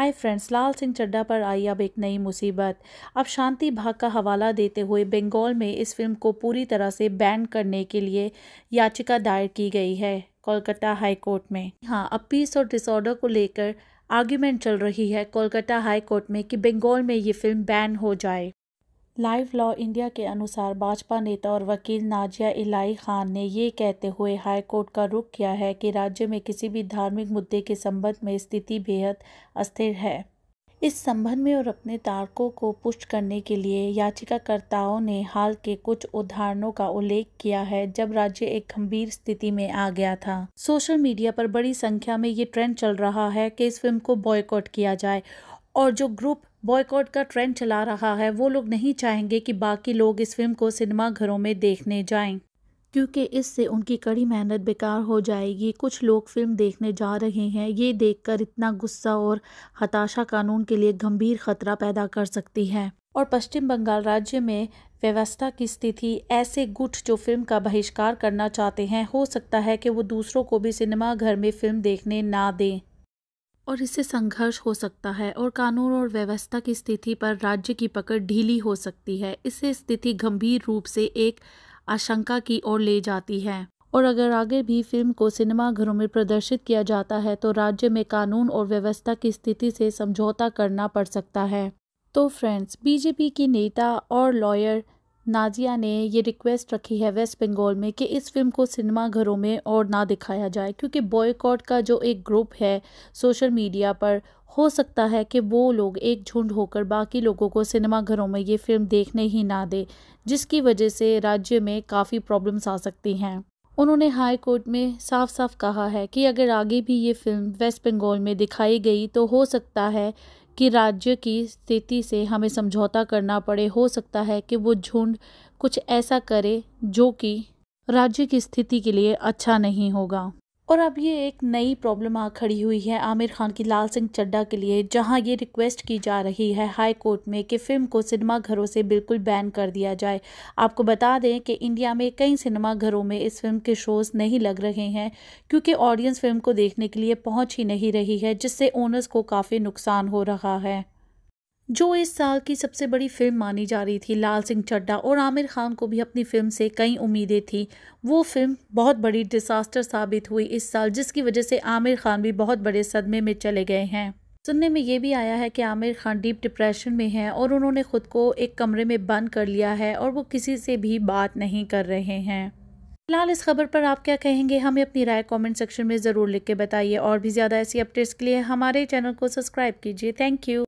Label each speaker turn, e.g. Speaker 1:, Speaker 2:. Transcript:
Speaker 1: hi friends लाल सिंह चड्डा पर आई अब एक नई मुसीबत अब शांति भाग का हवाला देते हुए बंगाल में इस फिल्म को पूरी तरह से बैन करने के लिए याचिका दायर की गई है कोलकाता हाई कोर्ट में हाँ अब पीस और डिसऑर्डर को लेकर आर्ग्यूमेंट चल रही है कोलकाता हाई कोर्ट में कि बंगाल में ये फिल्म बैन हो जाए लाइव लॉ इंडिया के अनुसार भाजपा नेता और वकील नाजिया इलाई खान ने ये कहते हुए हाई कोर्ट का रुख किया है कि राज्य में किसी भी धार्मिक मुद्दे के संबंध में स्थिति बेहद अस्थिर है इस संबंध में और अपने तारकों को पुष्ट करने के लिए याचिकाकर्ताओं ने हाल के कुछ उदाहरणों का उल्लेख किया है जब राज्य एक गंभीर स्थिति में आ गया था सोशल मीडिया पर बड़ी संख्या में ये ट्रेंड चल रहा है कि इस फिल्म को बॉयकॉट किया जाए और जो ग्रुप बॉयकॉट का ट्रेंड चला रहा है वो लोग नहीं चाहेंगे कि बाकी लोग इस फिल्म को सिनेमा घरों में देखने जाएं क्योंकि इससे उनकी कड़ी मेहनत बेकार हो जाएगी कुछ लोग फिल्म देखने जा रहे हैं ये देखकर इतना गुस्सा और हताशा कानून के लिए गंभीर खतरा पैदा कर सकती है और पश्चिम बंगाल राज्य में व्यवस्था की स्थिति ऐसे गुट जो फिल्म का बहिष्कार करना चाहते हैं हो सकता है कि वो दूसरों को भी सिनेमा घर में फिल्म देखने ना दें और इससे संघर्ष हो सकता है और कानून और व्यवस्था की स्थिति पर राज्य की पकड़ ढीली हो सकती है इससे स्थिति गंभीर रूप से एक आशंका की ओर ले जाती है और अगर आगे भी फिल्म को सिनेमाघरों में प्रदर्शित किया जाता है तो राज्य में कानून और व्यवस्था की स्थिति से समझौता करना पड़ सकता है तो फ्रेंड्स बीजेपी की नेता और लॉयर नाजिया ने ये रिक्वेस्ट रखी है वेस्ट बंगाल में कि इस फिल्म को सिनेमा घरों में और ना दिखाया जाए क्योंकि बॉयकॉट का जो एक ग्रुप है सोशल मीडिया पर हो सकता है कि वो लोग एक झुंड होकर बाकी लोगों को सिनेमा घरों में ये फिल्म देखने ही ना दे जिसकी वजह से राज्य में काफ़ी प्रॉब्लम्स आ सकती हैं उन्होंने हाई कोर्ट में साफ साफ कहा है कि अगर आगे भी ये फिल्म वेस्ट बंगाल में दिखाई गई तो हो सकता है कि राज्य की स्थिति से हमें समझौता करना पड़े हो सकता है कि वो झुंड कुछ ऐसा करे जो कि राज्य की स्थिति के लिए अच्छा नहीं होगा और अब ये एक नई प्रॉब्लम आ खड़ी हुई है आमिर खान की लाल सिंह चड्डा के लिए जहां ये रिक्वेस्ट की जा रही है हाई कोर्ट में कि फ़िल्म को सिनेमा घरों से बिल्कुल बैन कर दिया जाए आपको बता दें कि इंडिया में कई सिनेमा घरों में इस फिल्म के शोज़ नहीं लग रहे हैं क्योंकि ऑडियंस फिल्म को देखने के लिए पहुँच ही नहीं रही है जिससे ओनर्स को काफ़ी नुकसान हो रहा है जो इस साल की सबसे बड़ी फिल्म मानी जा रही थी लाल सिंह चड्डा और आमिर खान को भी अपनी फिल्म से कई उम्मीदें थी वो फिल्म बहुत बड़ी डिसास्टर साबित हुई इस साल जिसकी वजह से आमिर खान भी बहुत बड़े सदमे में चले गए हैं सुनने में ये भी आया है कि आमिर खान डीप डिप्रेशन में हैं और उन्होंने खुद को एक कमरे में बंद कर लिया है और वो किसी से भी बात नहीं कर रहे हैं फिलहाल इस खबर पर आप क्या कहेंगे हमें अपनी राय कमेंट सेक्शन में ज़रूर लिख के बताइए और भी ज़्यादा ऐसी अपडेट्स के लिए हमारे चैनल को सब्सक्राइब कीजिए थैंक यू